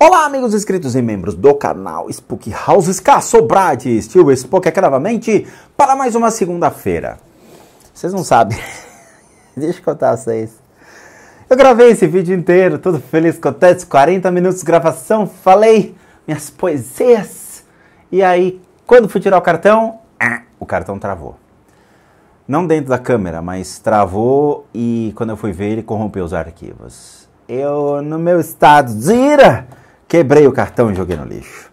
Olá, amigos inscritos e membros do canal Spook Houses Caçobrades, tio Spook aqui novamente para mais uma segunda-feira. Vocês não sabem, deixa eu contar vocês. Eu gravei esse vídeo inteiro, todo feliz, contente, 40 minutos de gravação, falei minhas poesias. E aí, quando fui tirar o cartão, ah, o cartão travou. Não dentro da câmera, mas travou e quando eu fui ver, ele corrompeu os arquivos. Eu, no meu estado de ira, Quebrei o cartão e joguei no lixo.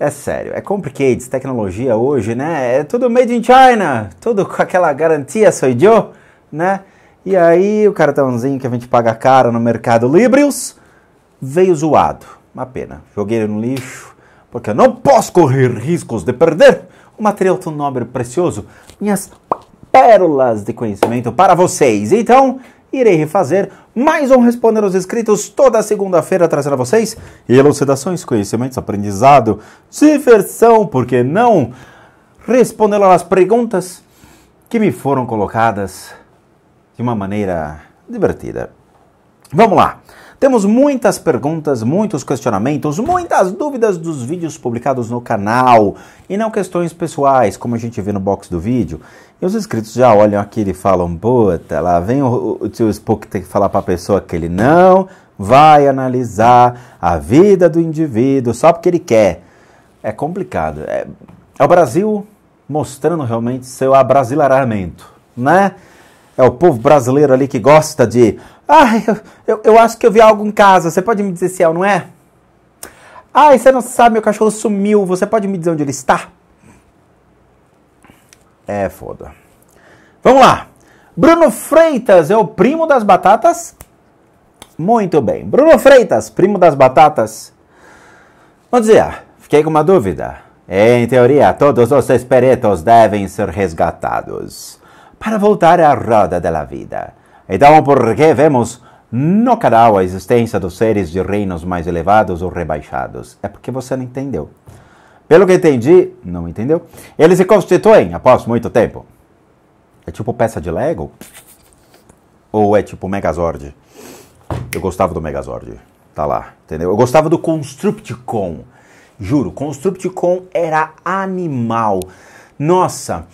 É sério, é complicado, tecnologia hoje, né? É tudo made in China, tudo com aquela garantia, sou eu, né? E aí o cartãozinho que a gente paga caro no Mercado Librius veio zoado. Uma pena. Joguei no lixo, porque eu não posso correr riscos de perder o material tão nobre e precioso. Minhas pérolas de conhecimento para vocês. Então, irei refazer mais um Responder aos Escritos, toda segunda-feira trazendo a vocês elucidações, conhecimentos, aprendizado, diversão, por que não? Respondendo às perguntas que me foram colocadas de uma maneira divertida. Vamos lá! Temos muitas perguntas, muitos questionamentos, muitas dúvidas dos vídeos publicados no canal e não questões pessoais, como a gente vê no box do vídeo. E os inscritos já olham aqui e falam: puta, lá vem o, o tio Spook ter que falar para a pessoa que ele não vai analisar a vida do indivíduo só porque ele quer. É complicado. É, é o Brasil mostrando realmente seu abrasilaramento, né? É o povo brasileiro ali que gosta de. Ah, eu, eu, eu acho que eu vi algo em casa. Você pode me dizer se é ou não é? Ah, você não sabe, meu cachorro sumiu. Você pode me dizer onde ele está? É foda. Vamos lá. Bruno Freitas é o primo das batatas? Muito bem. Bruno Freitas, primo das batatas. Vamos dizer, fiquei com uma dúvida. Em teoria, todos os esperitos devem ser resgatados para voltar à roda da vida. Então, por que vemos no canal a existência dos seres de reinos mais elevados ou rebaixados? É porque você não entendeu. Pelo que entendi, não entendeu? Eles se constituem após muito tempo. É tipo peça de Lego? Ou é tipo Megazord? Eu gostava do Megazord. Tá lá, entendeu? Eu gostava do Constructicon. Juro, Constructicon era animal. Nossa,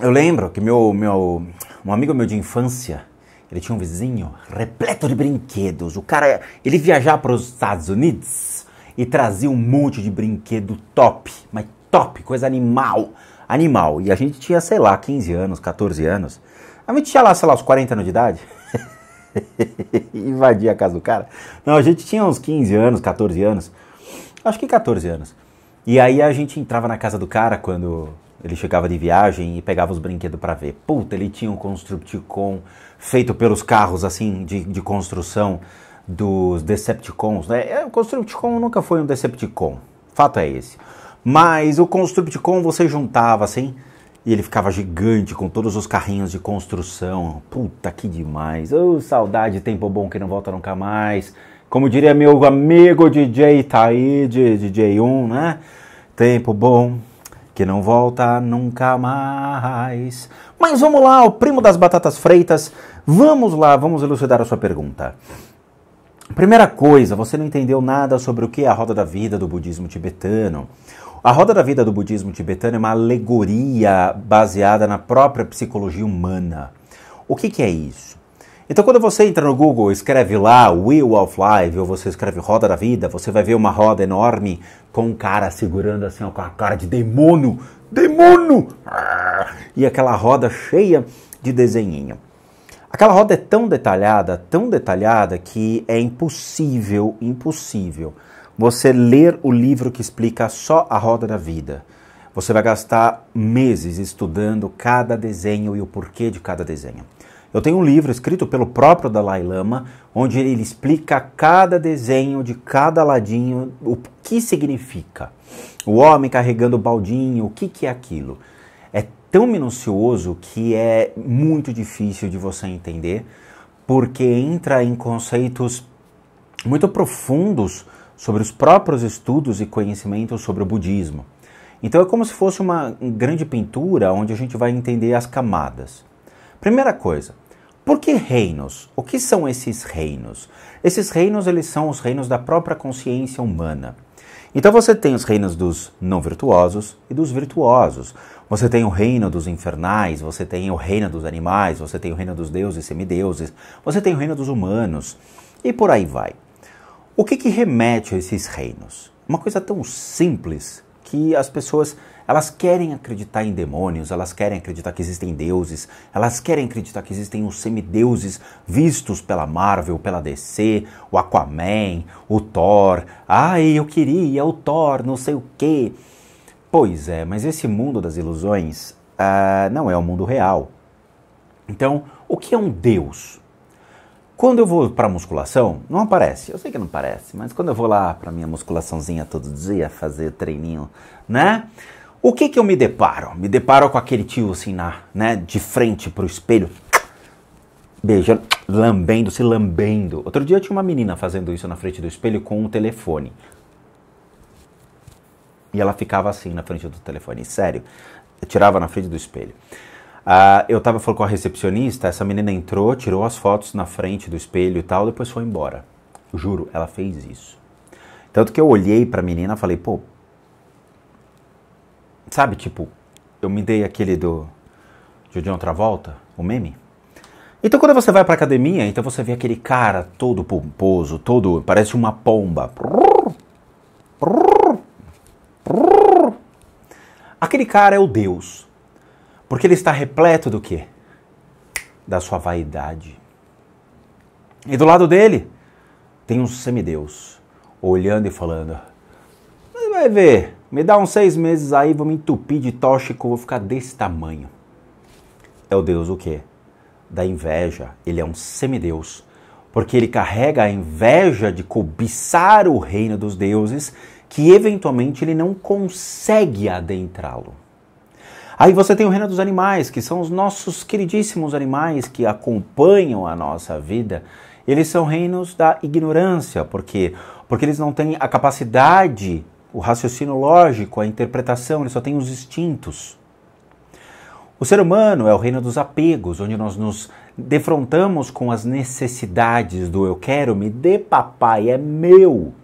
eu lembro que meu, meu, um amigo meu de infância, ele tinha um vizinho repleto de brinquedos. O cara, ele viajava para os Estados Unidos e trazia um monte de brinquedo top, mas top, coisa animal, animal. E a gente tinha, sei lá, 15 anos, 14 anos. A gente tinha lá, sei lá, uns 40 anos de idade. Invadia a casa do cara. Não, a gente tinha uns 15 anos, 14 anos. Acho que 14 anos. E aí a gente entrava na casa do cara quando ele chegava de viagem e pegava os brinquedos para ver. Puta, ele tinha um Constructicon feito pelos carros assim de, de construção dos Decepticons. Né? É, o Constructicon nunca foi um Decepticon. Fato é esse. Mas o Constructicon você juntava assim e ele ficava gigante com todos os carrinhos de construção. Puta que demais. Oh, saudade, tempo bom que não volta nunca mais. Como diria meu amigo DJ Taí, de DJ1, né? Tempo bom que não volta nunca mais. Mas vamos lá, o primo das batatas freitas, vamos lá, vamos elucidar a sua pergunta. Primeira coisa, você não entendeu nada sobre o que é a roda da vida do budismo tibetano. A roda da vida do budismo tibetano é uma alegoria baseada na própria psicologia humana. O que, que é isso? Então, quando você entra no Google, escreve lá Wheel of Life, ou você escreve Roda da Vida, você vai ver uma roda enorme com um cara segurando assim, ó, com a cara de demônio, demônio! Ah! E aquela roda cheia de desenhinho. Aquela roda é tão detalhada, tão detalhada, que é impossível, impossível você ler o livro que explica só a roda da vida. Você vai gastar meses estudando cada desenho e o porquê de cada desenho. Eu tenho um livro escrito pelo próprio Dalai Lama, onde ele explica cada desenho de cada ladinho, o que significa. O homem carregando o baldinho, o que, que é aquilo. É tão minucioso que é muito difícil de você entender, porque entra em conceitos muito profundos sobre os próprios estudos e conhecimentos sobre o budismo. Então é como se fosse uma grande pintura onde a gente vai entender as camadas. Primeira coisa, por que reinos? O que são esses reinos? Esses reinos eles são os reinos da própria consciência humana. Então você tem os reinos dos não virtuosos e dos virtuosos. Você tem o reino dos infernais, você tem o reino dos animais, você tem o reino dos deuses e semideuses, você tem o reino dos humanos e por aí vai. O que, que remete a esses reinos? Uma coisa tão simples que as pessoas elas querem acreditar em demônios, elas querem acreditar que existem deuses, elas querem acreditar que existem os semideuses vistos pela Marvel, pela DC, o Aquaman, o Thor. Ai, eu queria o Thor, não sei o quê. Pois é, mas esse mundo das ilusões uh, não é o mundo real. Então, o que é um deus? Quando eu vou para musculação, não aparece. Eu sei que não aparece, mas quando eu vou lá para minha musculaçãozinha todo dia, fazer treininho, né? O que que eu me deparo? Me deparo com aquele tio assim, na, né, de frente pro espelho, beijando, lambendo, se lambendo. Outro dia tinha uma menina fazendo isso na frente do espelho com um telefone. E ela ficava assim na frente do telefone, sério. Eu tirava na frente do espelho. Ah, eu tava falando com a recepcionista, essa menina entrou, tirou as fotos na frente do espelho e tal, depois foi embora. Juro, ela fez isso. Tanto que eu olhei pra menina e falei, pô. Sabe, tipo, eu me dei aquele do. De John Travolta, o meme? Então quando você vai pra academia, então você vê aquele cara todo pomposo, todo. parece uma pomba. Aquele cara é o Deus. Porque ele está repleto do quê? Da sua vaidade. E do lado dele tem um semideus olhando e falando: vai ver, me dá uns seis meses aí, vou me entupir de tóxico, vou ficar desse tamanho. É o Deus o quê? Da inveja. Ele é um semideus. Porque ele carrega a inveja de cobiçar o reino dos deuses, que eventualmente ele não consegue adentrá-lo. Aí você tem o reino dos animais, que são os nossos queridíssimos animais que acompanham a nossa vida. Eles são reinos da ignorância, porque porque eles não têm a capacidade, o raciocínio lógico, a interpretação, eles só têm os instintos. O ser humano é o reino dos apegos, onde nós nos defrontamos com as necessidades do eu quero, me dê papai, é meu.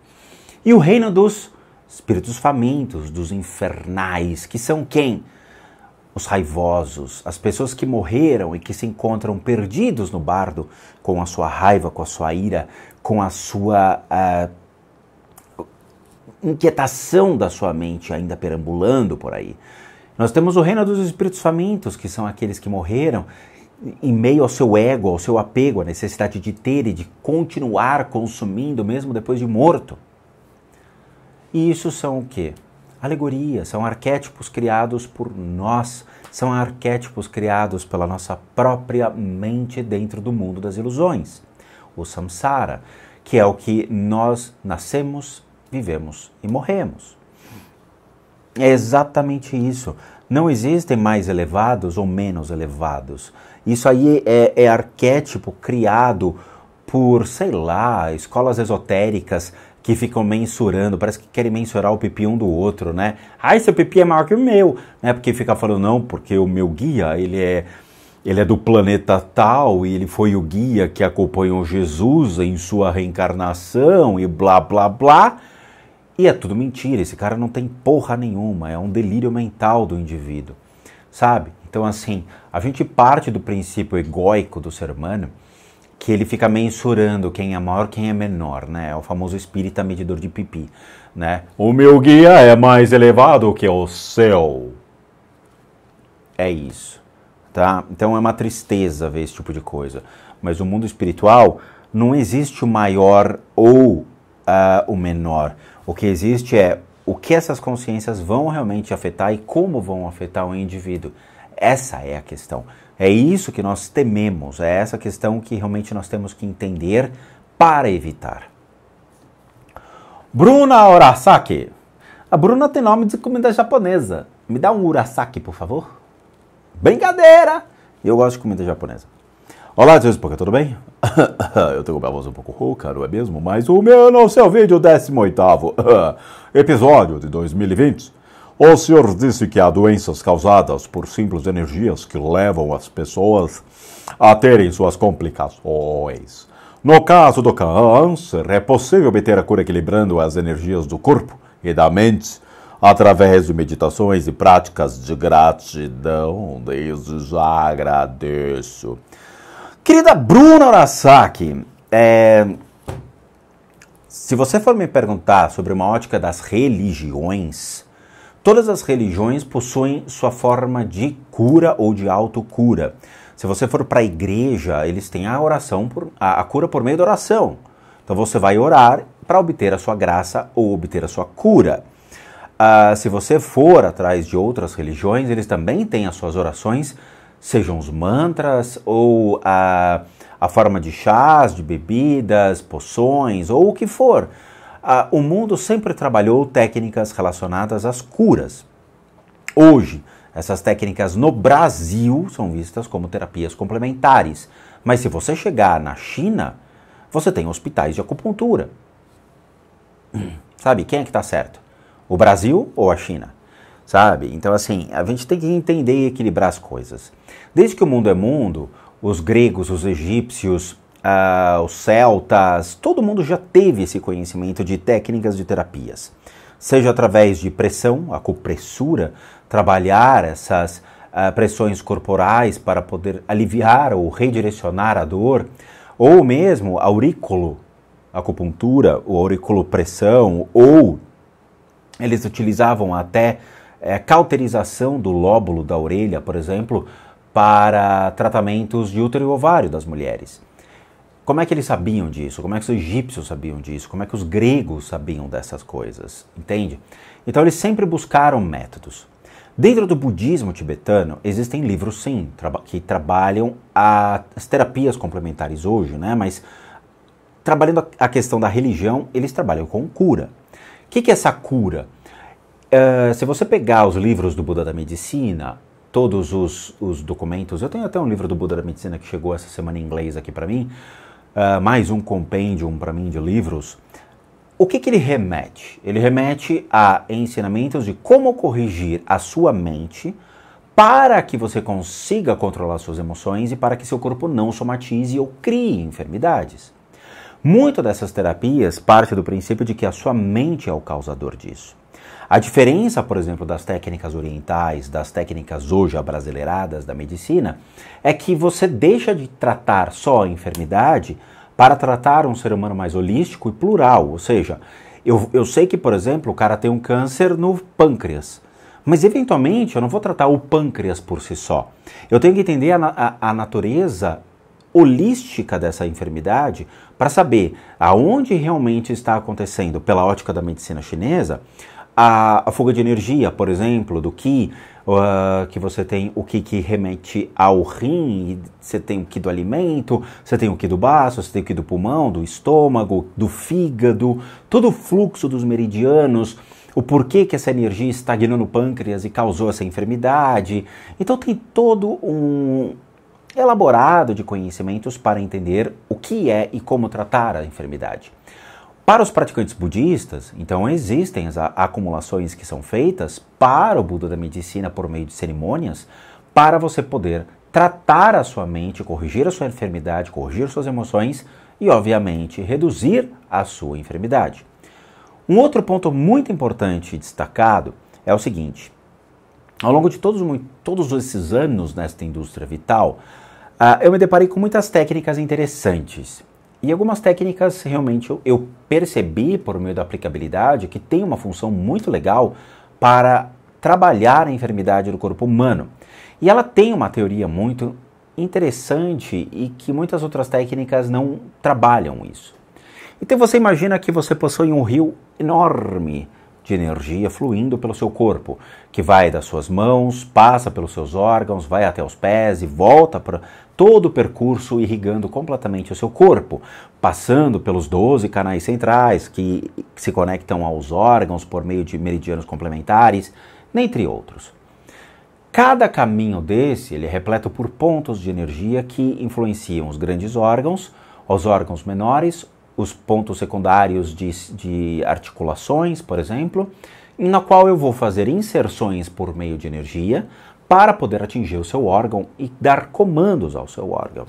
E o reino dos espíritos famintos, dos infernais, que são quem? os raivosos, as pessoas que morreram e que se encontram perdidos no bardo com a sua raiva, com a sua ira, com a sua uh, inquietação da sua mente ainda perambulando por aí. Nós temos o reino dos espíritos famintos, que são aqueles que morreram em meio ao seu ego, ao seu apego, à necessidade de ter e de continuar consumindo mesmo depois de morto. E isso são o quê? alegorias, são arquétipos criados por nós, são arquétipos criados pela nossa própria mente dentro do mundo das ilusões, o samsara, que é o que nós nascemos, vivemos e morremos. É exatamente isso. Não existem mais elevados ou menos elevados. Isso aí é, é arquétipo criado por, sei lá, escolas esotéricas que ficam mensurando, parece que querem mensurar o pipi um do outro, né? Ai, seu pipi é maior que o meu, né? Porque fica falando, não, porque o meu guia, ele é ele é do planeta tal e ele foi o guia que acompanhou Jesus em sua reencarnação e blá blá blá. E é tudo mentira, esse cara não tem porra nenhuma, é um delírio mental do indivíduo, sabe? Então, assim, a gente parte do princípio egóico do ser humano que ele fica mensurando quem é maior, quem é menor, né? É o famoso espírita medidor de pipi, né? O meu guia é mais elevado que o céu. É isso, tá? Então é uma tristeza ver esse tipo de coisa. Mas o mundo espiritual não existe o maior ou uh, o menor. O que existe é o que essas consciências vão realmente afetar e como vão afetar o indivíduo. Essa é a questão. É isso que nós tememos, é essa questão que realmente nós temos que entender para evitar. Bruna Urasaki. A Bruna tem nome de comida japonesa. Me dá um Urasaki, por favor. Brincadeira! Eu gosto de comida japonesa. Olá, Deus Poca, tudo bem? eu tenho uma voz um pouco rouca, não é mesmo? Mas o meu não é seu vídeo 18 episódio de 2020 o senhor disse que há doenças causadas por simples energias que levam as pessoas a terem suas complicações. No caso do câncer, é possível obter a cura equilibrando as energias do corpo e da mente através de meditações e práticas de gratidão. Desde já agradeço. Querida Bruna Arasaki, é... se você for me perguntar sobre uma ótica das religiões, Todas as religiões possuem sua forma de cura ou de autocura. Se você for para a igreja, eles têm a oração, por, a, a cura por meio da oração. Então você vai orar para obter a sua graça ou obter a sua cura. Uh, se você for atrás de outras religiões, eles também têm as suas orações, sejam os mantras ou a, a forma de chás, de bebidas, poções ou o que for ah, o mundo sempre trabalhou técnicas relacionadas às curas. Hoje, essas técnicas no Brasil são vistas como terapias complementares. Mas se você chegar na China, você tem hospitais de acupuntura. Sabe, quem é que está certo? O Brasil ou a China? Sabe? Então, assim, a gente tem que entender e equilibrar as coisas. Desde que o mundo é mundo, os gregos, os egípcios, uh, os celtas, todo mundo já teve esse conhecimento de técnicas de terapias. Seja através de pressão, acupressura, trabalhar essas uh, pressões corporais para poder aliviar ou redirecionar a dor, ou mesmo aurículo, acupuntura, ou auriculopressão, ou eles utilizavam até é, cauterização do lóbulo da orelha, por exemplo, para tratamentos de útero e ovário das mulheres. Como é que eles sabiam disso? Como é que os egípcios sabiam disso? Como é que os gregos sabiam dessas coisas? Entende? Então eles sempre buscaram métodos. Dentro do budismo tibetano, existem livros, sim, que trabalham as terapias complementares hoje, né? Mas trabalhando a questão da religião, eles trabalham com cura. O que, que é essa cura? Uh, se você pegar os livros do Buda da Medicina, todos os, os documentos, eu tenho até um livro do Buda da Medicina que chegou essa semana em inglês aqui para mim uh, mais um compêndio para mim de livros, o que, que ele remete? Ele remete a ensinamentos de como corrigir a sua mente para que você consiga controlar suas emoções e para que seu corpo não somatize ou crie enfermidades. Muito dessas terapias parte do princípio de que a sua mente é o causador disso. A diferença, por exemplo, das técnicas orientais, das técnicas hoje abrasileiradas da medicina, é que você deixa de tratar só a enfermidade para tratar um ser humano mais holístico e plural. Ou seja, eu, eu sei que, por exemplo, o cara tem um câncer no pâncreas. Mas eventualmente eu não vou tratar o pâncreas por si só. Eu tenho que entender a, a, a natureza holística dessa enfermidade para saber aonde realmente está acontecendo, pela ótica da medicina chinesa, a, a fuga de energia, por exemplo, do Ki, uh, que você tem o Ki que remete ao rim, você tem o Ki do alimento, você tem o Ki do baço, você tem o Ki do pulmão, do estômago, do fígado, todo o fluxo dos meridianos o porquê que essa energia estagnou no pâncreas e causou essa enfermidade. Então tem todo um elaborado de conhecimentos para entender o que é e como tratar a enfermidade. Para os praticantes budistas, então existem as acumulações que são feitas para o Buda da medicina por meio de cerimônias para você poder tratar a sua mente, corrigir a sua enfermidade, corrigir suas emoções e, obviamente, reduzir a sua enfermidade. Um outro ponto muito importante destacado é o seguinte: ao longo de todos, todos esses anos nesta indústria vital, ah, eu me deparei com muitas técnicas interessantes. E algumas técnicas realmente eu, percebi por meio da aplicabilidade que tem uma função muito legal para trabalhar a enfermidade do corpo humano. E ela tem uma teoria muito interessante e que muitas outras técnicas não trabalham isso. Então você imagina que você possui um rio enorme de energia fluindo pelo seu corpo, que vai das suas mãos, passa pelos seus órgãos, vai até os pés e volta para todo o percurso irrigando completamente o seu corpo, passando pelos 12 canais centrais que se conectam aos órgãos por meio de meridianos complementares, entre outros. Cada caminho desse ele é repleto por pontos de energia que influenciam os grandes órgãos, os órgãos menores os pontos secundários de, de articulações, por exemplo, na qual eu vou fazer inserções por meio de energia para poder atingir o seu órgão e dar comandos ao seu órgão.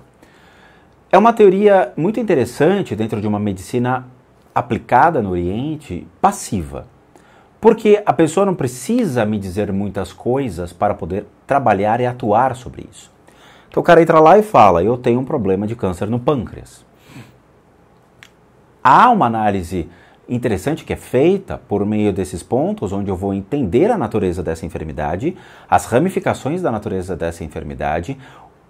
É uma teoria muito interessante dentro de uma medicina aplicada no Oriente passiva. Porque a pessoa não precisa me dizer muitas coisas para poder trabalhar e atuar sobre isso. Então o cara entra lá e fala: Eu tenho um problema de câncer no pâncreas. Há uma análise interessante que é feita por meio desses pontos, onde eu vou entender a natureza dessa enfermidade, as ramificações da natureza dessa enfermidade,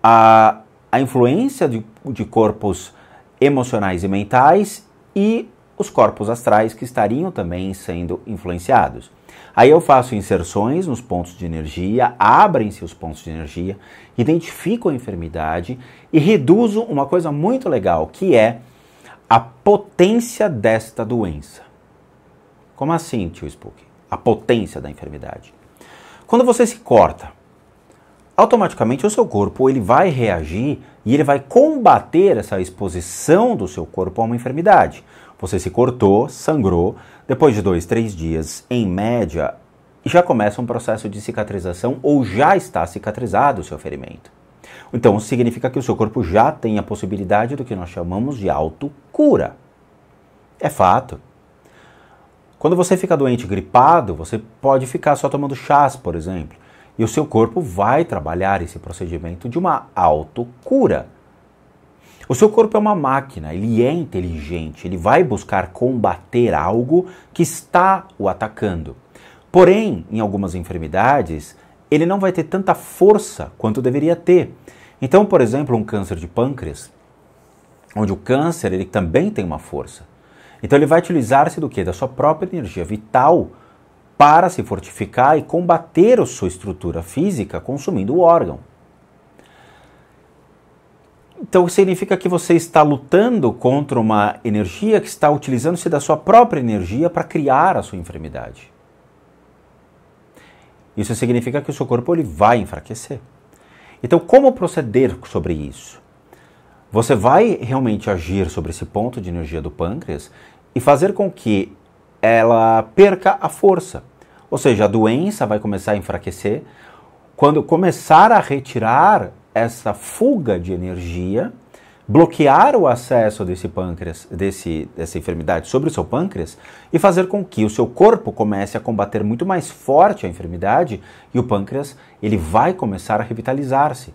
a, a influência de, de corpos emocionais e mentais e os corpos astrais que estariam também sendo influenciados. Aí eu faço inserções nos pontos de energia, abrem-se os pontos de energia, identifico a enfermidade e reduzo uma coisa muito legal, que é a potência desta doença. Como assim, tio Spook? A potência da enfermidade. Quando você se corta, automaticamente o seu corpo ele vai reagir e ele vai combater essa exposição do seu corpo a uma enfermidade. Você se cortou, sangrou, depois de dois, três dias, em média, já começa um processo de cicatrização ou já está cicatrizado o seu ferimento. Então significa que o seu corpo já tem a possibilidade do que nós chamamos de autocura. É fato. Quando você fica doente gripado, você pode ficar só tomando chás, por exemplo, e o seu corpo vai trabalhar esse procedimento de uma autocura. O seu corpo é uma máquina, ele é inteligente, ele vai buscar combater algo que está o atacando. Porém, em algumas enfermidades, ele não vai ter tanta força quanto deveria ter. Então, por exemplo, um câncer de pâncreas, onde o câncer ele também tem uma força. Então ele vai utilizar-se do que? Da sua própria energia vital para se fortificar e combater a sua estrutura física consumindo o órgão. Então significa que você está lutando contra uma energia que está utilizando-se da sua própria energia para criar a sua enfermidade. Isso significa que o seu corpo ele vai enfraquecer. Então, como proceder sobre isso? Você vai realmente agir sobre esse ponto de energia do pâncreas e fazer com que ela perca a força. Ou seja, a doença vai começar a enfraquecer. Quando começar a retirar essa fuga de energia, bloquear o acesso desse pâncreas, desse, dessa enfermidade sobre o seu pâncreas e fazer com que o seu corpo comece a combater muito mais forte a enfermidade e o pâncreas ele vai começar a revitalizar-se.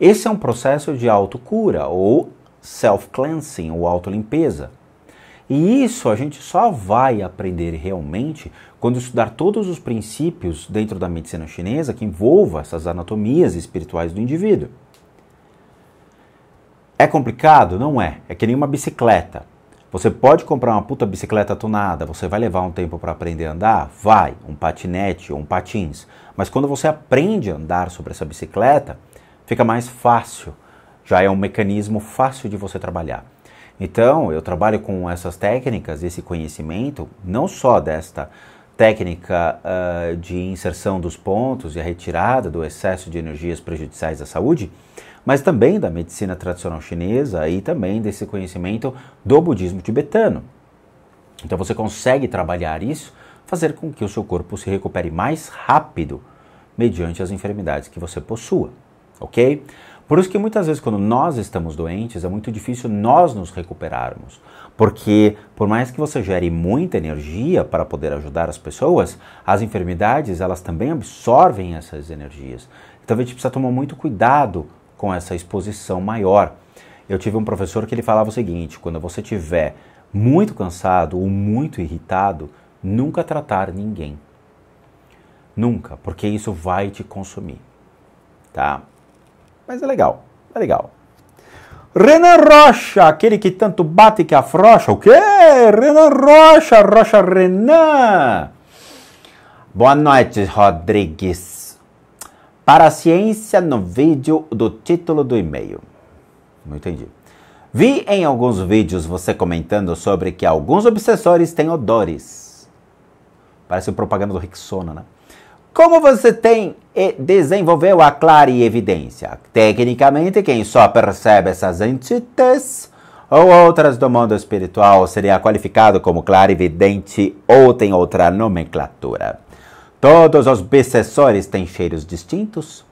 Esse é um processo de autocura ou self-cleansing ou autolimpeza. E isso a gente só vai aprender realmente quando estudar todos os princípios dentro da medicina chinesa que envolva essas anatomias espirituais do indivíduo. É complicado? Não é. É que nem uma bicicleta. Você pode comprar uma puta bicicleta tunada, você vai levar um tempo para aprender a andar? Vai, um patinete ou um patins. Mas quando você aprende a andar sobre essa bicicleta, fica mais fácil. Já é um mecanismo fácil de você trabalhar. Então, eu trabalho com essas técnicas, esse conhecimento, não só desta técnica uh, de inserção dos pontos e a retirada do excesso de energias prejudiciais à saúde, mas também da medicina tradicional chinesa e também desse conhecimento do budismo tibetano. Então você consegue trabalhar isso, fazer com que o seu corpo se recupere mais rápido mediante as enfermidades que você possua, ok? Por isso que muitas vezes quando nós estamos doentes é muito difícil nós nos recuperarmos, porque por mais que você gere muita energia para poder ajudar as pessoas, as enfermidades elas também absorvem essas energias. Então a gente precisa tomar muito cuidado com essa exposição maior. Eu tive um professor que ele falava o seguinte: quando você tiver muito cansado ou muito irritado, nunca tratar ninguém. Nunca, porque isso vai te consumir. Tá? Mas é legal, é legal. Renan Rocha, aquele que tanto bate que afrocha. O quê? Renan Rocha, Rocha Renan. Boa noite, Rodrigues. Para a ciência no vídeo do título do e-mail. Não entendi. Vi em alguns vídeos você comentando sobre que alguns obsessores têm odores. Parece o propaganda do Rixona, né? Como você tem e desenvolveu a clara evidência? Tecnicamente, quem só percebe essas entidades ou outras do mundo espiritual seria qualificado como clarividente ou tem outra nomenclatura. Todos os obsessores têm cheiros distintos,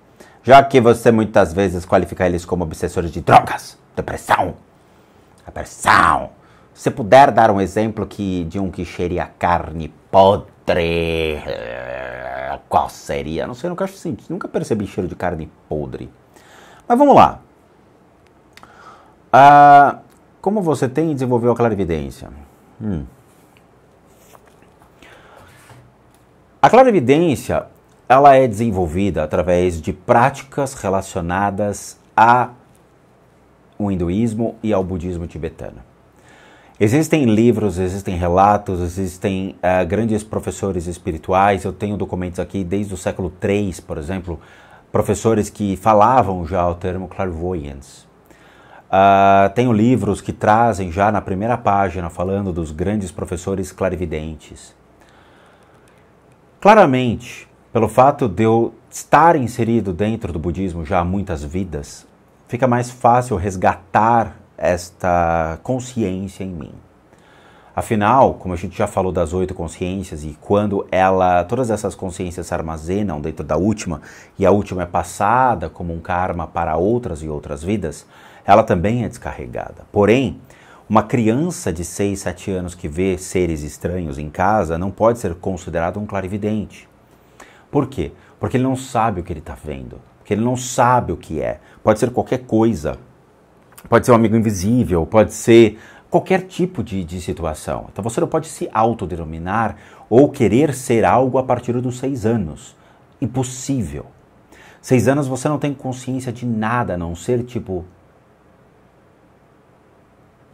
já que você muitas vezes qualifica eles como obsessores de drogas, depressão, depressão. Se puder dar um exemplo que, de um que cheire a carne podre, qual seria? Não sei, nunca, senti, nunca percebi cheiro de carne podre. Mas vamos lá. Ah, como você tem e desenvolveu a clarividência? Hum. A clarividência, ela é desenvolvida através de práticas relacionadas ao hinduísmo e ao budismo tibetano. Existem livros, existem relatos, existem uh, grandes professores espirituais. Eu tenho documentos aqui desde o século III, por exemplo, professores que falavam já o termo clairvoyance. Uh, tenho livros que trazem já na primeira página falando dos grandes professores clarividentes. Claramente, pelo fato de eu estar inserido dentro do budismo já há muitas vidas, fica mais fácil resgatar esta consciência em mim. Afinal, como a gente já falou das oito consciências e quando ela, todas essas consciências se armazenam dentro da última e a última é passada como um karma para outras e outras vidas, ela também é descarregada. Porém, uma criança de 6, 7 anos que vê seres estranhos em casa não pode ser considerado um clarividente. Por quê? Porque ele não sabe o que ele está vendo, porque ele não sabe o que é. Pode ser qualquer coisa, pode ser um amigo invisível, pode ser qualquer tipo de, de situação. Então você não pode se autodenominar ou querer ser algo a partir dos seis anos. Impossível. Seis anos você não tem consciência de nada a não ser tipo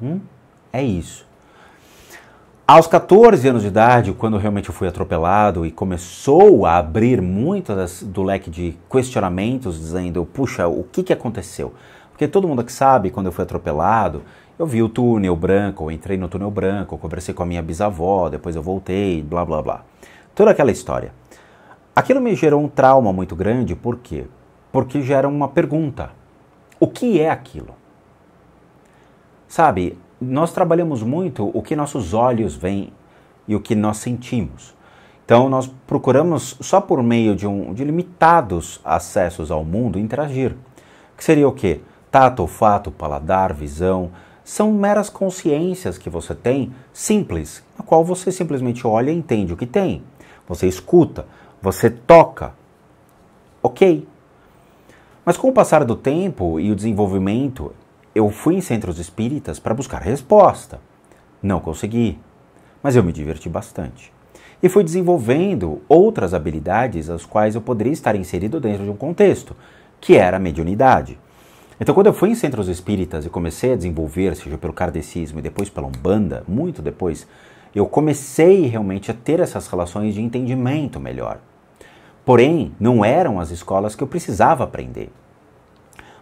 Hum? É isso. Aos 14 anos de idade, quando realmente eu fui atropelado e começou a abrir muito das, do leque de questionamentos, dizendo, puxa, o que, que aconteceu? Porque todo mundo que sabe, quando eu fui atropelado, eu vi o túnel branco, eu entrei no túnel branco, eu conversei com a minha bisavó, depois eu voltei, blá blá blá. Toda aquela história. Aquilo me gerou um trauma muito grande, por quê? Porque gera uma pergunta: o que é aquilo? Sabe, nós trabalhamos muito o que nossos olhos veem e o que nós sentimos. Então, nós procuramos, só por meio de, um, de limitados acessos ao mundo, interagir. Que seria o quê? Tato, olfato, paladar, visão. São meras consciências que você tem, simples, na qual você simplesmente olha e entende o que tem. Você escuta, você toca. Ok. Mas com o passar do tempo e o desenvolvimento eu fui em centros espíritas para buscar resposta. Não consegui, mas eu me diverti bastante. E fui desenvolvendo outras habilidades as quais eu poderia estar inserido dentro de um contexto, que era a mediunidade. Então, quando eu fui em centros espíritas e comecei a desenvolver, seja pelo kardecismo e depois pela Umbanda, muito depois, eu comecei realmente a ter essas relações de entendimento melhor. Porém, não eram as escolas que eu precisava aprender.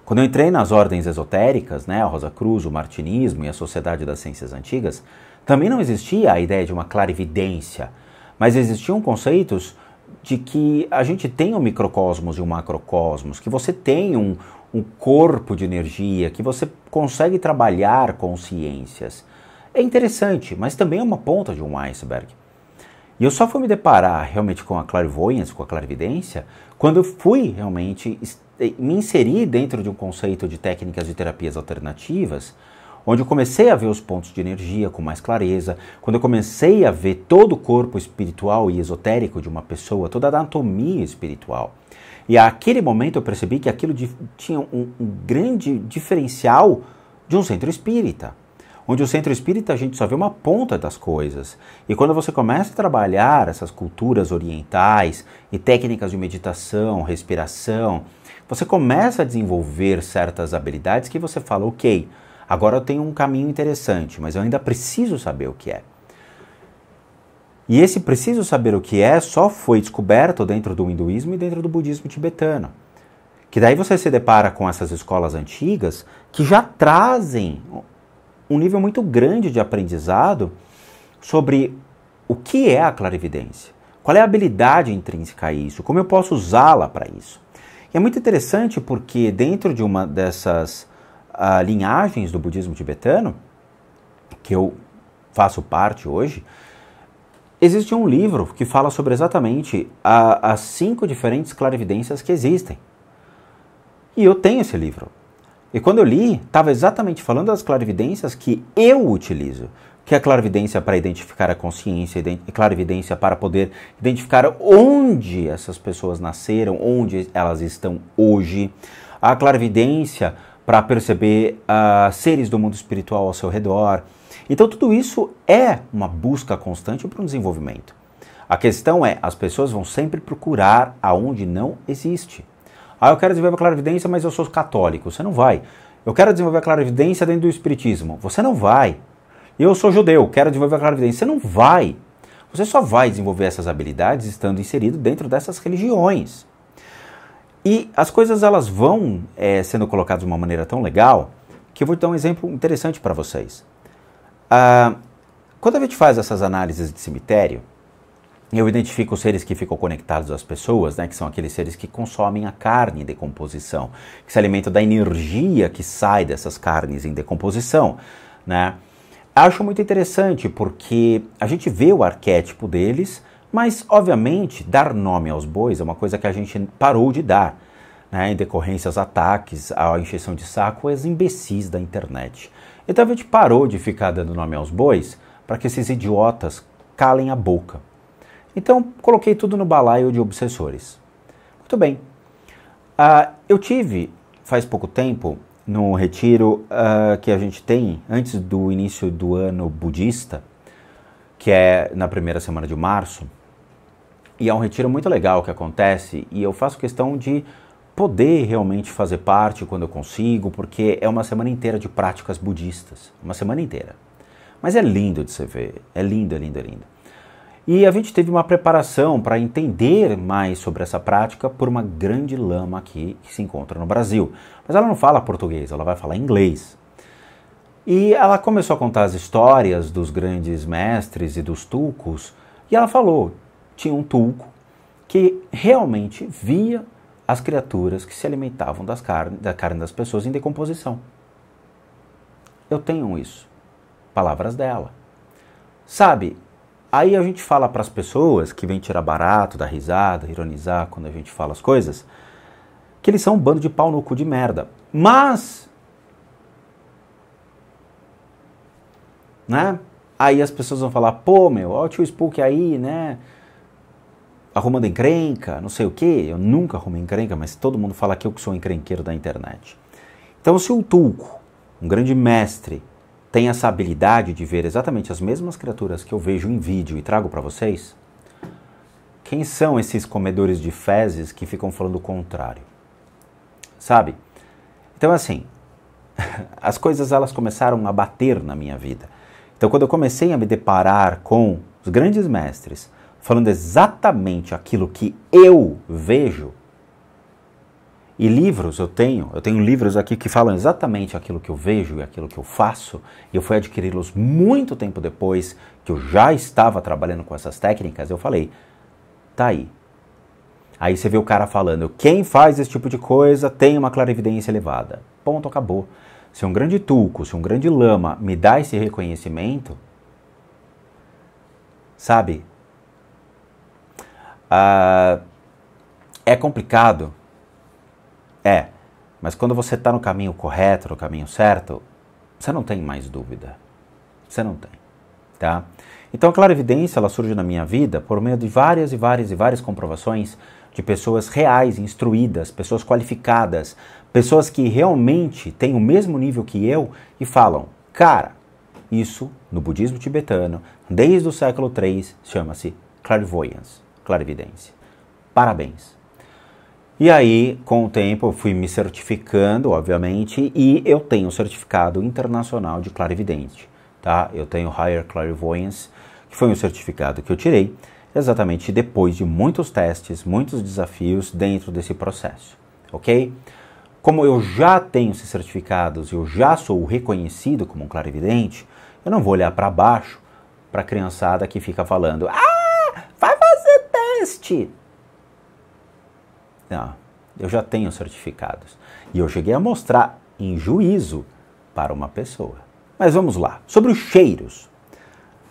Quando eu entrei nas ordens esotéricas, né, a Rosa Cruz, o Martinismo e a Sociedade das Ciências Antigas, também não existia a ideia de uma clarividência, mas existiam conceitos de que a gente tem um microcosmos e um macrocosmos, que você tem um, um corpo de energia, que você consegue trabalhar consciências. É interessante, mas também é uma ponta de um iceberg. E eu só fui me deparar realmente com a clairvoyance, com a clarividência, quando eu fui realmente eh, me inserir dentro de um conceito de técnicas e terapias alternativas, onde eu comecei a ver os pontos de energia com mais clareza, quando eu comecei a ver todo o corpo espiritual e esotérico de uma pessoa, toda a anatomia espiritual. E aquele momento eu percebi que aquilo tinha um grande diferencial de um centro espírita onde o centro espírita a gente só vê uma ponta das coisas. E quando você começa a trabalhar essas culturas orientais e técnicas de meditação, respiração, você começa a desenvolver certas habilidades que você fala, ok, agora eu tenho um caminho interessante, mas eu ainda preciso saber o que é. E esse preciso saber o que é só foi descoberto dentro do hinduísmo e dentro do budismo tibetano. Que daí você se depara com essas escolas antigas que já trazem um nível muito grande de aprendizado sobre o que é a clarividência, qual é a habilidade intrínseca a isso, como eu posso usá-la para isso. E é muito interessante porque dentro de uma dessas uh, linhagens do budismo tibetano, que eu faço parte hoje, existe um livro que fala sobre exatamente a, as cinco diferentes clarividências que existem. E eu tenho esse livro. E quando eu li, estava exatamente falando das clarividências que eu utilizo. Que é a clarividência para identificar a consciência, e clarividência para poder identificar onde essas pessoas nasceram, onde elas estão hoje. A clarividência para perceber uh, seres do mundo espiritual ao seu redor. Então, tudo isso é uma busca constante para um desenvolvimento. A questão é: as pessoas vão sempre procurar aonde não existe. Ah, eu quero desenvolver a clarividência, mas eu sou católico. Você não vai. Eu quero desenvolver a clarividência dentro do espiritismo. Você não vai. Eu sou judeu, quero desenvolver a clarividência. Você não vai. Você só vai desenvolver essas habilidades estando inserido dentro dessas religiões. E as coisas elas vão é, sendo colocadas de uma maneira tão legal que eu vou dar um exemplo interessante para vocês. Ah, quando a gente faz essas análises de cemitério, eu identifico os seres que ficam conectados às pessoas, né, que são aqueles seres que consomem a carne em decomposição, que se alimentam da energia que sai dessas carnes em decomposição. Né? Acho muito interessante porque a gente vê o arquétipo deles, mas obviamente dar nome aos bois é uma coisa que a gente parou de dar. Né, em decorrência aos ataques, à injeção de saco, aos imbecis da internet. Então a gente parou de ficar dando nome aos bois para que esses idiotas calem a boca. Então, coloquei tudo no balaio de obsessores. Muito bem. Uh, eu tive, faz pouco tempo, no retiro uh, que a gente tem antes do início do ano budista, que é na primeira semana de março, e é um retiro muito legal que acontece, e eu faço questão de poder realmente fazer parte quando eu consigo, porque é uma semana inteira de práticas budistas, uma semana inteira. Mas é lindo de se ver, é lindo, é lindo, é lindo. E a gente teve uma preparação para entender mais sobre essa prática por uma grande lama aqui que se encontra no Brasil. Mas ela não fala português, ela vai falar inglês. E ela começou a contar as histórias dos grandes mestres e dos tulcos, e ela falou: tinha um tulco que realmente via as criaturas que se alimentavam das carne, da carne das pessoas em decomposição. Eu tenho isso. Palavras dela. Sabe, Aí a gente fala para as pessoas que vêm tirar barato, dar risada, ironizar quando a gente fala as coisas, que eles são um bando de pau no cu de merda. Mas. Né? Aí as pessoas vão falar, pô, meu, ó o tio Spook aí, né? Arrumando encrenca, não sei o quê. Eu nunca arrumo encrenca, mas todo mundo fala que eu que sou encrenqueiro da internet. Então, se o Tulco, um grande mestre tem essa habilidade de ver exatamente as mesmas criaturas que eu vejo em vídeo e trago para vocês, quem são esses comedores de fezes que ficam falando o contrário? Sabe? Então, assim, as coisas elas começaram a bater na minha vida. Então, quando eu comecei a me deparar com os grandes mestres falando exatamente aquilo que eu vejo, e livros eu tenho, eu tenho livros aqui que falam exatamente aquilo que eu vejo e aquilo que eu faço, e eu fui adquiri-los muito tempo depois que eu já estava trabalhando com essas técnicas, eu falei, tá aí. Aí você vê o cara falando, quem faz esse tipo de coisa tem uma clarividência elevada. Ponto, acabou. Se um grande tuco, se um grande lama me dá esse reconhecimento, sabe? Ah, é complicado é, mas quando você está no caminho correto, no caminho certo, você não tem mais dúvida. Você não tem, tá? Então a clara evidência ela surge na minha vida por meio de várias e várias e várias comprovações de pessoas reais, instruídas, pessoas qualificadas, pessoas que realmente têm o mesmo nível que eu e falam: "Cara, isso no budismo tibetano, desde o século III, chama-se clairvoyance, clarividência. Parabéns. E aí, com o tempo, eu fui me certificando, obviamente, e eu tenho o certificado internacional de clarividente, tá? Eu tenho Higher Clairvoyance, que foi um certificado que eu tirei exatamente depois de muitos testes, muitos desafios dentro desse processo, ok? Como eu já tenho esses certificados, eu já sou reconhecido como um clarividente, eu não vou olhar para baixo para a criançada que fica falando: "Ah, vai fazer teste". Não, eu já tenho certificados. E eu cheguei a mostrar em juízo para uma pessoa. Mas vamos lá. Sobre os cheiros.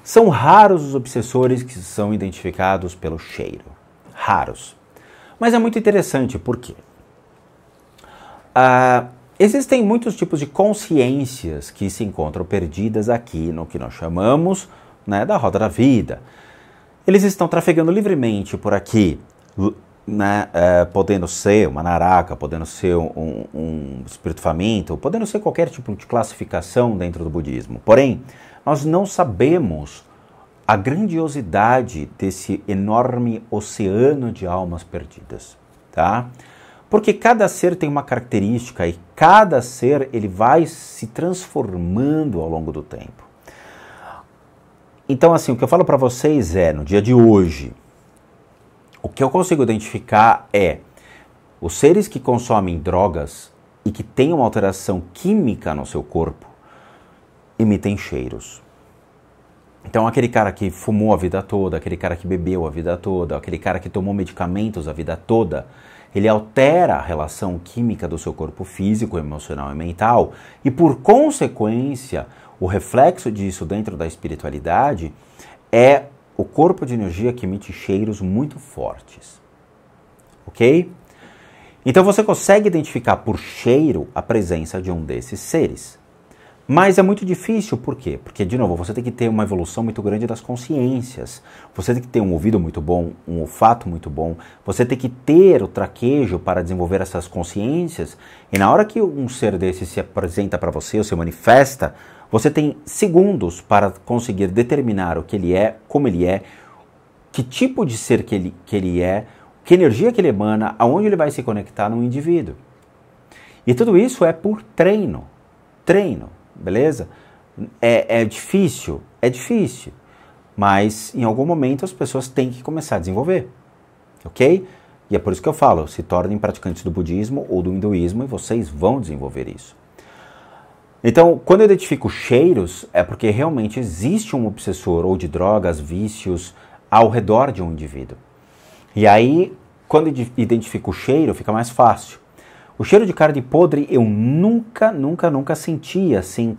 São raros os obsessores que são identificados pelo cheiro. Raros. Mas é muito interessante Por quê? Ah, existem muitos tipos de consciências que se encontram perdidas aqui no que nós chamamos né, da roda da vida. Eles estão trafegando livremente por aqui, né, é, podendo ser uma naraka, podendo ser um, um faminto, podendo ser qualquer tipo de classificação dentro do budismo. Porém, nós não sabemos a grandiosidade desse enorme oceano de almas perdidas, tá? Porque cada ser tem uma característica e cada ser ele vai se transformando ao longo do tempo. Então, assim, o que eu falo para vocês é, no dia de hoje, o que eu consigo identificar é os seres que consomem drogas e que têm uma alteração química no seu corpo emitem cheiros. Então, aquele cara que fumou a vida toda, aquele cara que bebeu a vida toda, aquele cara que tomou medicamentos a vida toda, ele altera a relação química do seu corpo físico, emocional e mental, e por consequência, o reflexo disso dentro da espiritualidade é o corpo de energia que emite cheiros muito fortes. Ok? Então você consegue identificar por cheiro a presença de um desses seres. Mas é muito difícil, por quê? Porque, de novo, você tem que ter uma evolução muito grande das consciências. Você tem que ter um ouvido muito bom, um olfato muito bom. Você tem que ter o traquejo para desenvolver essas consciências. E na hora que um ser desse se apresenta para você ou se manifesta, você tem segundos para conseguir determinar o que ele é, como ele é, que tipo de ser que ele, que ele é, que energia que ele emana, aonde ele vai se conectar no indivíduo. E tudo isso é por treino. Treino, beleza? É, é difícil? É difícil. Mas em algum momento as pessoas têm que começar a desenvolver. Ok? E é por isso que eu falo: se tornem praticantes do budismo ou do hinduísmo e vocês vão desenvolver isso. Então, quando eu identifico cheiros, é porque realmente existe um obsessor ou de drogas, vícios ao redor de um indivíduo. E aí, quando eu identifico o cheiro, fica mais fácil. O cheiro de carne podre eu nunca, nunca, nunca senti assim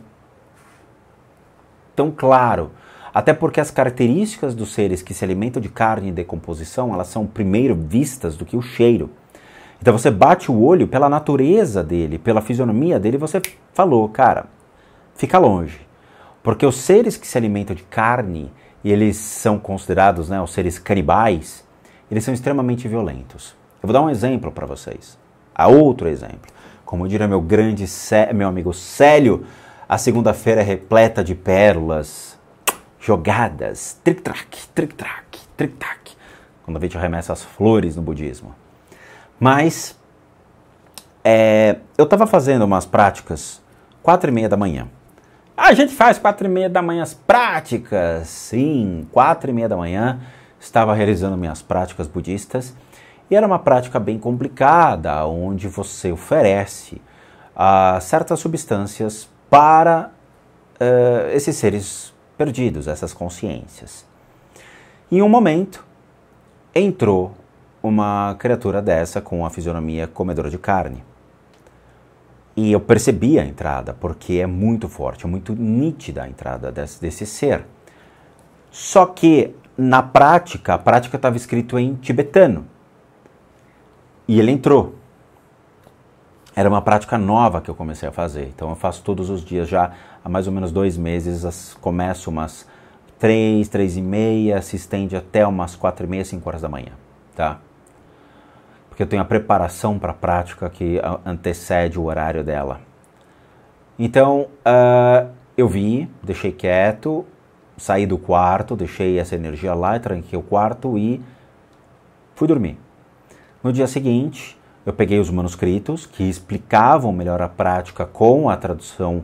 tão claro. Até porque as características dos seres que se alimentam de carne e decomposição, elas são primeiro vistas do que o cheiro. Então você bate o olho pela natureza dele, pela fisionomia dele, você falou, cara, fica longe. Porque os seres que se alimentam de carne, e eles são considerados né, os seres canibais, eles são extremamente violentos. Eu vou dar um exemplo para vocês. Há outro exemplo. Como diria meu grande meu amigo Célio, a segunda-feira é repleta de pérolas jogadas, tric-trac, tric-trac, tric-trac, quando a gente arremessa as flores no budismo. Mas é, eu estava fazendo umas práticas quatro e meia da manhã. A gente faz quatro e meia da manhã as práticas. Sim, quatro e meia da manhã estava realizando minhas práticas budistas e era uma prática bem complicada, onde você oferece uh, certas substâncias para uh, esses seres perdidos, essas consciências. Em um momento entrou uma criatura dessa com a fisionomia comedora de carne. E eu percebi a entrada, porque é muito forte, é muito nítida a entrada desse, desse ser. Só que na prática, a prática estava escrito em tibetano. E ele entrou. Era uma prática nova que eu comecei a fazer. Então eu faço todos os dias já há mais ou menos dois meses. As, começo umas três, três e meia, se estende até umas quatro e meia, cinco horas da manhã, tá? porque eu tenho a preparação para a prática que antecede o horário dela. Então, uh, eu vim, deixei quieto, saí do quarto, deixei essa energia lá, tranquei o quarto e fui dormir. No dia seguinte, eu peguei os manuscritos que explicavam melhor a prática com a tradução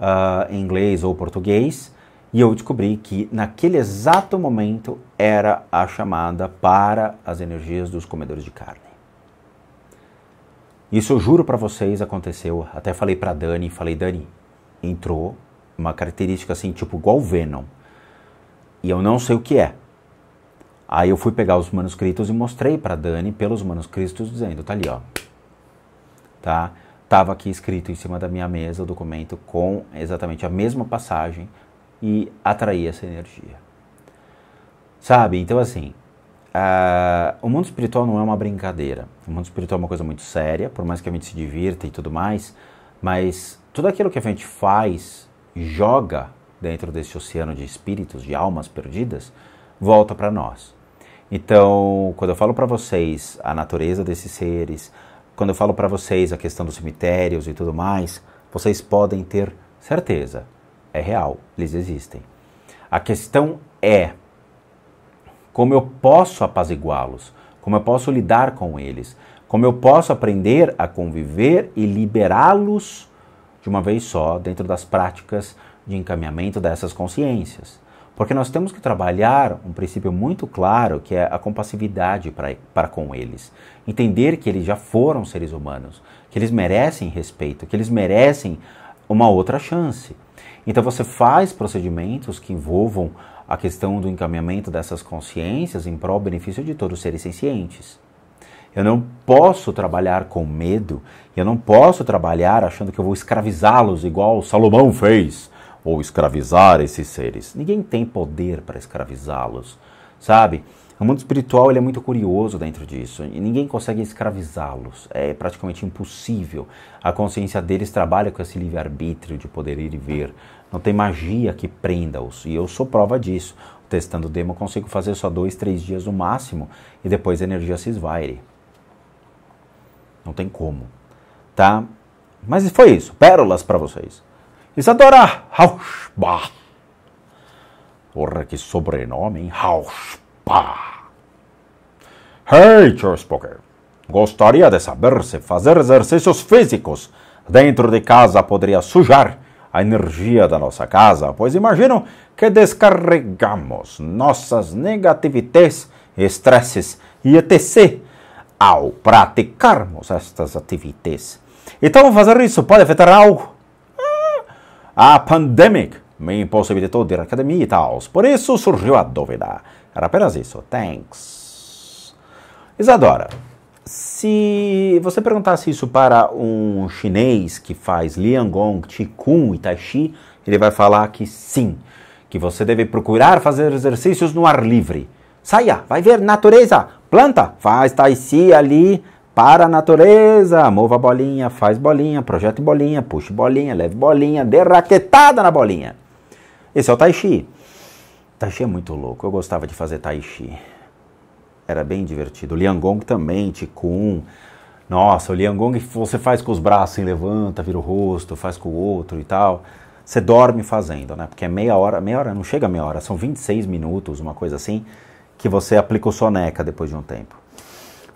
uh, em inglês ou português e eu descobri que naquele exato momento era a chamada para as energias dos comedores de carne. Isso eu juro para vocês aconteceu. Até falei para Dani, falei Dani, entrou uma característica assim, tipo igual Venom. E eu não sei o que é. Aí eu fui pegar os manuscritos e mostrei para Dani pelos manuscritos dizendo, tá ali, ó. Tá? Tava aqui escrito em cima da minha mesa o documento com exatamente a mesma passagem e atraía essa energia. Sabe? Então assim, uh, o mundo espiritual não é uma brincadeira o mundo espiritual é uma coisa muito séria, por mais que a gente se divirta e tudo mais, mas tudo aquilo que a gente faz, joga dentro desse oceano de espíritos, de almas perdidas, volta para nós. Então, quando eu falo para vocês a natureza desses seres, quando eu falo para vocês a questão dos cemitérios e tudo mais, vocês podem ter certeza, é real, eles existem. A questão é como eu posso apaziguá-los? como eu posso lidar com eles, como eu posso aprender a conviver e liberá-los de uma vez só dentro das práticas de encaminhamento dessas consciências. Porque nós temos que trabalhar um princípio muito claro que é a compassividade para com eles. Entender que eles já foram seres humanos, que eles merecem respeito, que eles merecem uma outra chance. Então você faz procedimentos que envolvam a questão do encaminhamento dessas consciências em prol benefício de todos os seres cientes. Eu não posso trabalhar com medo, eu não posso trabalhar achando que eu vou escravizá-los igual Salomão fez, ou escravizar esses seres. Ninguém tem poder para escravizá-los, sabe? O mundo espiritual ele é muito curioso dentro disso. E ninguém consegue escravizá-los. É praticamente impossível. A consciência deles trabalha com esse livre-arbítrio de poder ir e vir. Não tem magia que prenda-os. E eu sou prova disso. Testando demo, consigo fazer só dois, três dias no máximo e depois a energia se esvaire. Não tem como. Tá? Mas foi isso. Pérolas para vocês. Isadora Rauschbach. Porra, que sobrenome, hein? Rauschbach. Hey, Charles Gostaria de saber se fazer exercícios físicos dentro de casa poderia sujar a energia da nossa casa, pois imaginam que descarregamos nossas negatividades, estresses e etc. ao praticarmos estas atividades. Então, fazer isso pode afetar algo. Ah, a pandemic me impossibilitou de ir à academia e tal. Por isso surgiu a dúvida. Era apenas isso. Thanks. Isadora, se você perguntasse isso para um chinês que faz Liangong, Qigong e Tai Chi, ele vai falar que sim, que você deve procurar fazer exercícios no ar livre. Saia, vai ver natureza, planta, faz Tai Chi ali para a natureza, mova a bolinha, faz bolinha, projete bolinha, puxe bolinha, leve bolinha, dê raquetada na bolinha. Esse é o Tai Chi. Tai Chi é muito louco, eu gostava de fazer Tai Chi era bem divertido. O Liangong também, Ticum. Nossa, o Liangong você faz com os braços, hein, assim, levanta, vira o rosto, faz com o outro e tal. Você dorme fazendo, né? Porque é meia hora, meia hora, não chega a meia hora, são 26 minutos, uma coisa assim, que você aplica o soneca depois de um tempo.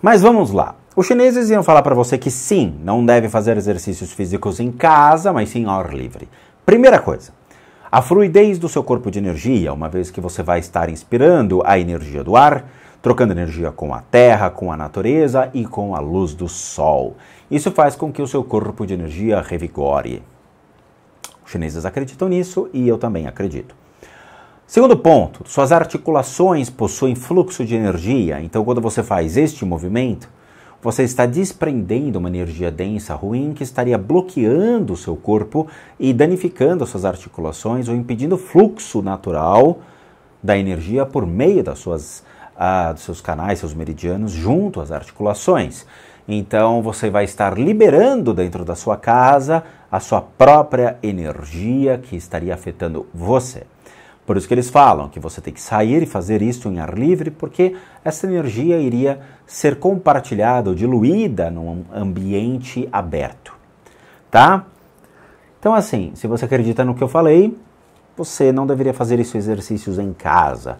Mas vamos lá. Os chineses iam falar para você que sim, não deve fazer exercícios físicos em casa, mas sim ao ar livre. Primeira coisa, a fluidez do seu corpo de energia, uma vez que você vai estar inspirando a energia do ar, trocando energia com a terra, com a natureza e com a luz do sol. Isso faz com que o seu corpo de energia revigore. Os chineses acreditam nisso e eu também acredito. Segundo ponto, suas articulações possuem fluxo de energia, então quando você faz este movimento, você está desprendendo uma energia densa ruim que estaria bloqueando o seu corpo e danificando suas articulações ou impedindo o fluxo natural da energia por meio das suas ah, dos seus canais, seus meridianos, junto às articulações. Então você vai estar liberando dentro da sua casa a sua própria energia que estaria afetando você. Por isso que eles falam que você tem que sair e fazer isso em ar livre, porque essa energia iria ser compartilhada ou diluída num ambiente aberto, tá? Então assim, se você acredita no que eu falei, você não deveria fazer esses exercícios em casa.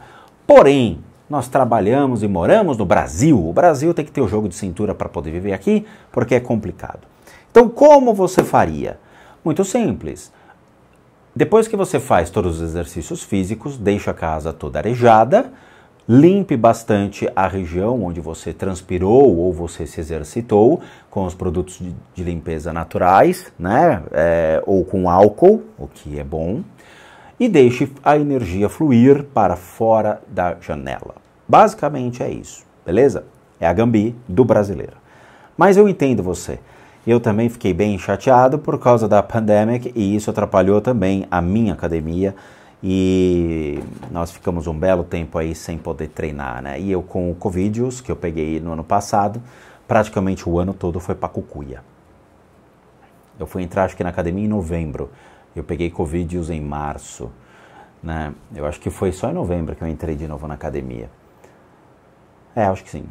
Porém, nós trabalhamos e moramos no Brasil. O Brasil tem que ter o jogo de cintura para poder viver aqui, porque é complicado. Então, como você faria? Muito simples. Depois que você faz todos os exercícios físicos, deixa a casa toda arejada, limpe bastante a região onde você transpirou ou você se exercitou com os produtos de, limpeza naturais, né? É, ou com álcool, o que é bom, e deixe a energia fluir para fora da janela. Basicamente é isso, beleza? É a Gambi do brasileiro. Mas eu entendo você. Eu também fiquei bem chateado por causa da pandemic e isso atrapalhou também a minha academia e nós ficamos um belo tempo aí sem poder treinar, né? E eu com o Covid, que eu peguei no ano passado, praticamente o ano todo foi para cucuia. Eu fui entrar acho que na academia em novembro. Eu peguei Covid em março, né? Eu acho que foi só em novembro que eu entrei de novo na academia. É, acho que sim.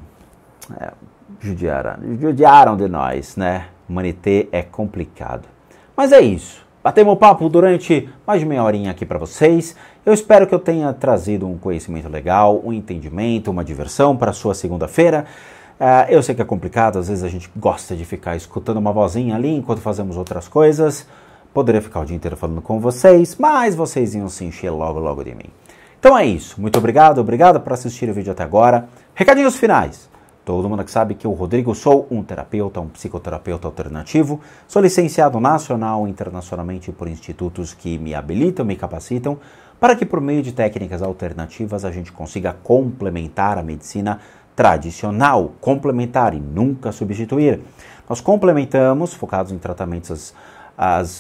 É, judiaram, judiaram de nós, né? Manitê é complicado. Mas é isso. Batemos papo durante mais de meia horinha aqui para vocês. Eu espero que eu tenha trazido um conhecimento legal, um entendimento, uma diversão para sua segunda-feira. Uh, eu sei que é complicado, às vezes a gente gosta de ficar escutando uma vozinha ali enquanto fazemos outras coisas. Poderia ficar o dia inteiro falando com vocês, mas vocês iam se encher logo, logo de mim. Então é isso. Muito obrigado, obrigado por assistir o vídeo até agora. Recadinhos finais. Todo mundo que sabe que o Rodrigo sou um terapeuta, um psicoterapeuta alternativo. Sou licenciado nacional e internacionalmente por institutos que me habilitam, me capacitam, para que por meio de técnicas alternativas a gente consiga complementar a medicina tradicional, complementar e nunca substituir. Nós complementamos, focados em tratamentos as,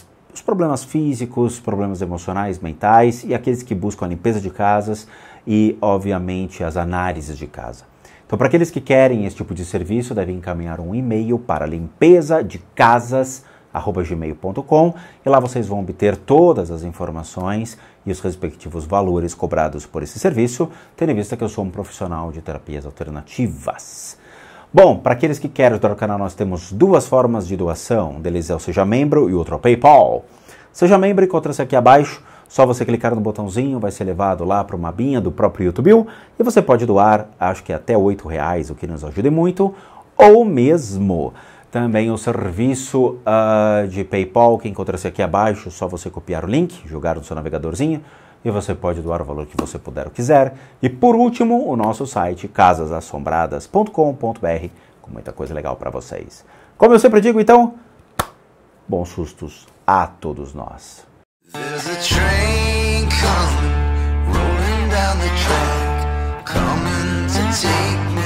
as os problemas físicos, problemas emocionais, mentais e aqueles que buscam a limpeza de casas, e, obviamente, as análises de casa. Então, para aqueles que querem esse tipo de serviço, devem encaminhar um e-mail para limpeza de casas gmail.com e lá vocês vão obter todas as informações e os respectivos valores cobrados por esse serviço, tendo em vista que eu sou um profissional de terapias alternativas. Bom, para aqueles que querem ajudar o canal, nós temos duas formas de doação. Um deles é o Seja Membro e o outro é o PayPal. Seja membro, encontra-se aqui abaixo. Só você clicar no botãozinho vai ser levado lá para uma binha do próprio YouTube e você pode doar, acho que até R$ reais, o que nos ajuda muito, ou mesmo também o serviço uh, de PayPal que encontra-se aqui abaixo, só você copiar o link, jogar no seu navegadorzinho e você pode doar o valor que você puder ou quiser. E por último, o nosso site casasassombradas.com.br com muita coisa legal para vocês. Como eu sempre digo, então, bons sustos a todos nós. There's a train coming, rolling down the track, coming to take me.